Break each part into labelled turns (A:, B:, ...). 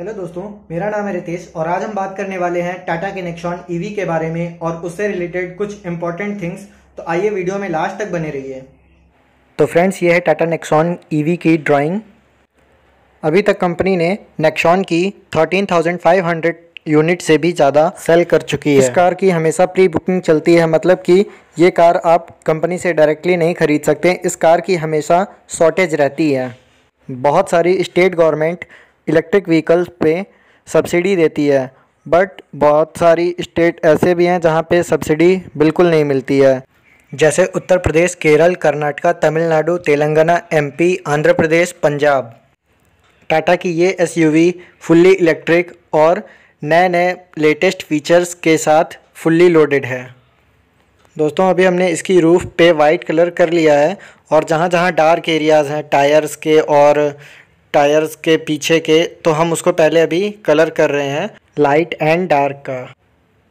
A: hello दोस्तों मेरा नाम है रितेश और आज हम बात करने वाले हैं टाटा के नेक्सॉन ईवी e के बारे में और उससे रिलेटेड कुछ इंपॉर्टेंट थिंग्स तो आइए वीडियो में लास्ट तक बने रहिए तो फ्रेंड्स ये है टाटा नेक्सॉन ईवी e की ड्राइंग अभी तक कंपनी ने नेक्सॉन की 13,500 यूनिट से भी ज़्यादा सेल कर चुकी है इस कार की हमेशा प्री बुकिंग चलती है मतलब कि ये कार आप कंपनी से डायरेक्टली नहीं खरीद सकते इस कार की हमेशा शॉर्टेज रहती है बहुत सारी स्टेट गवर्नमेंट इलेक्ट्रिक व्हीकल्स पे सब्सिडी देती है बट बहुत सारी स्टेट ऐसे भी हैं जहाँ पे सब्सिडी बिल्कुल नहीं मिलती है जैसे उत्तर प्रदेश केरल कर्नाटका तमिलनाडु तेलंगाना एमपी, आंध्र प्रदेश पंजाब टाटा की ये एसयूवी फुल्ली इलेक्ट्रिक और नए नए लेटेस्ट फीचर्स के साथ फुल्ली लोडेड है दोस्तों अभी हमने इसकी रूफ़ पे वाइट कलर कर लिया है और जहाँ जहाँ डार्क एरियाज़ हैं टायर्स के और टायर्स के पीछे के तो हम उसको पहले अभी कलर कर रहे हैं लाइट एंड डार्क का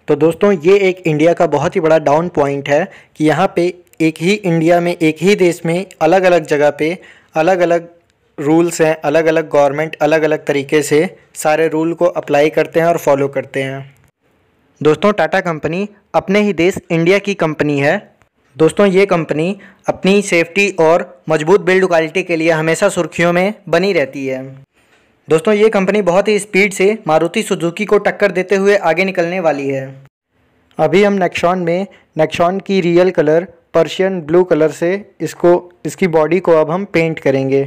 A: तो दोस्तों ये एक इंडिया का बहुत ही बड़ा डाउन पॉइंट है कि यहाँ पे एक ही इंडिया में एक ही देश में अलग अलग जगह पे अलग अलग रूल्स हैं अलग अलग गवर्नमेंट अलग अलग तरीके से सारे रूल को अप्लाई करते हैं और फॉलो करते हैं दोस्तों टाटा कंपनी अपने ही देश इंडिया की कंपनी है दोस्तों ये कंपनी अपनी सेफ्टी और मजबूत बिल्ड क्वालिटी के लिए हमेशा सुर्खियों में बनी रहती है दोस्तों ये कंपनी बहुत ही स्पीड से मारुति सुजुकी को टक्कर देते हुए आगे निकलने वाली है अभी हम नेक्शॉन में नेक्शॉन की real colour Persian blue colour से इसको इसकी बॉडी को अब हम पेंट करेंगे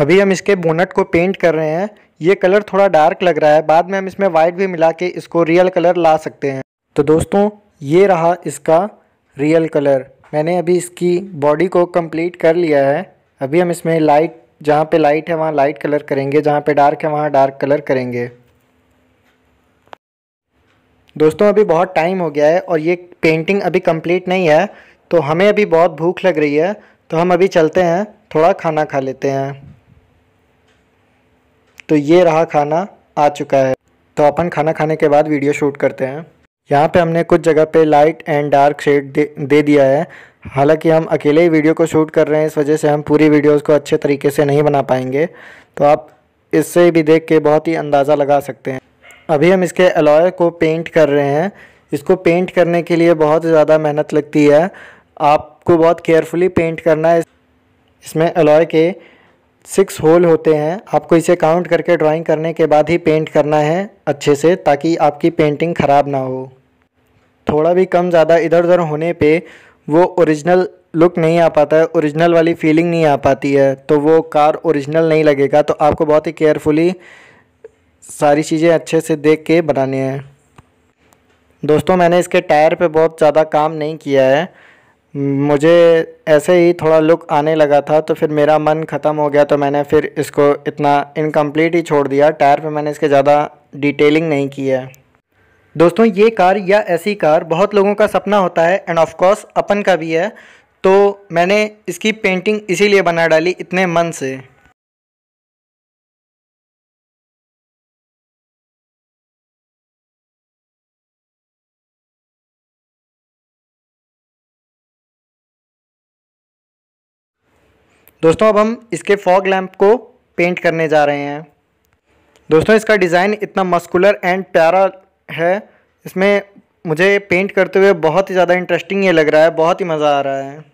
A: अभी हम इसके बोनट को पेंट कर रहे हैं ये कलर थोड़ा डार्क लग रहा है बाद में हम इसमें वाइट भी मिला के इसको रियल कलर ला सकते हैं तो दोस्तों ये रहा इसका रियल कलर मैंने अभी इसकी बॉडी को कंप्लीट कर लिया है अभी हम इसमें लाइट जहाँ पे लाइट है वहाँ लाइट कलर करेंगे जहाँ पे डार्क है वहाँ डार्क कलर करेंगे दोस्तों अभी बहुत टाइम हो गया है और ये पेंटिंग अभी कंप्लीट नहीं है तो हमें अभी बहुत भूख लग रही है तो हम अभी चलते हैं थोड़ा खाना खा लेते हैं तो ये रहा खाना आ चुका है तो अपन खाना खाने के बाद वीडियो शूट करते हैं यहाँ पे हमने कुछ जगह पे लाइट एंड डार्क शेड दे, दे दिया है हालांकि हम अकेले ही वीडियो को शूट कर रहे हैं इस वजह से हम पूरी वीडियोस को अच्छे तरीके से नहीं बना पाएंगे तो आप इससे भी देख के बहुत ही अंदाज़ा लगा सकते हैं अभी हम इसके अलॉय को पेंट कर रहे हैं इसको पेंट करने के लिए बहुत ज़्यादा मेहनत लगती है आपको बहुत केयरफुली पेंट करना है इसमें अलॉय के सिक्स होल होते हैं आपको इसे काउंट करके ड्राइंग करने के बाद ही पेंट करना है अच्छे से ताकि आपकी पेंटिंग ख़राब ना हो थोड़ा भी कम ज़्यादा इधर उधर होने पे वो ओरिजिनल लुक नहीं आ पाता है ओरिजिनल वाली फीलिंग नहीं आ पाती है तो वो कार ओरिजिनल नहीं लगेगा तो आपको बहुत ही केयरफुली सारी चीज़ें अच्छे से देख के बनानी है दोस्तों मैंने इसके टायर पर बहुत ज़्यादा काम नहीं किया है मुझे ऐसे ही थोड़ा लुक आने लगा था तो फिर मेरा मन ख़त्म हो गया तो मैंने फिर इसको इतना इनकम्प्लीट ही छोड़ दिया टायर पे मैंने इसके ज़्यादा डिटेलिंग नहीं की है दोस्तों ये कार या ऐसी कार बहुत लोगों का सपना होता है एंड ऑफकोर्स अपन का भी है तो मैंने इसकी पेंटिंग इसीलिए बना डाली इतने मन से दोस्तों अब हम इसके फॉग लैम्प को पेंट करने जा रहे हैं दोस्तों इसका डिज़ाइन इतना मस्कुलर एंड प्यारा है इसमें मुझे पेंट करते हुए बहुत ही ज़्यादा इंटरेस्टिंग ये लग रहा है बहुत ही मज़ा आ रहा है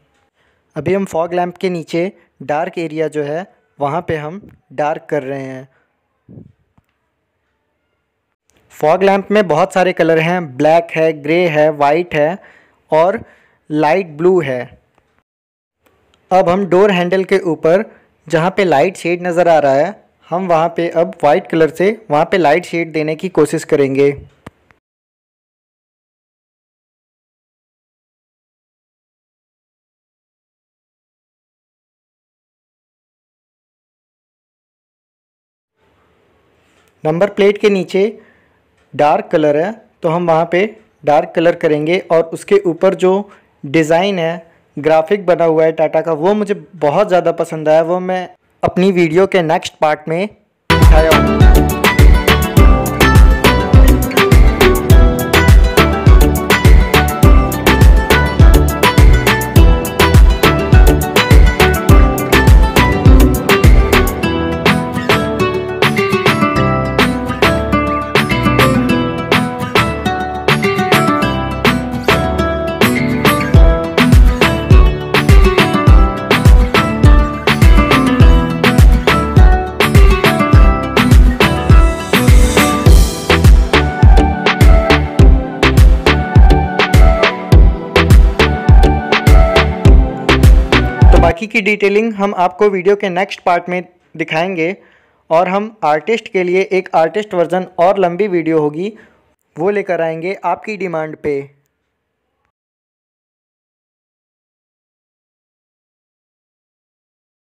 A: अभी हम फॉग लैम्प के नीचे डार्क एरिया जो है वहाँ पे हम डार्क कर रहे हैं फॉग लैम्प में बहुत सारे कलर हैं ब्लैक है ग्रे है वाइट है और लाइट ब्लू है अब हम डोर हैंडल के ऊपर जहाँ पे लाइट शेड नज़र आ रहा है हम वहाँ पे अब वाइट कलर से वहाँ पे लाइट शेड देने की कोशिश करेंगे नंबर प्लेट के नीचे डार्क कलर है तो हम वहाँ पे डार्क कलर करेंगे और उसके ऊपर जो डिज़ाइन है ग्राफिक बना हुआ है टाटा का वो मुझे बहुत ज़्यादा पसंद आया वो मैं अपनी वीडियो के नेक्स्ट पार्ट में दिखाया हूँ बाकी की डिटेलिंग हम आपको वीडियो के नेक्स्ट पार्ट में दिखाएंगे और हम आर्टिस्ट के लिए एक आर्टिस्ट वर्ज़न और लंबी वीडियो होगी वो लेकर आएंगे आपकी डिमांड पे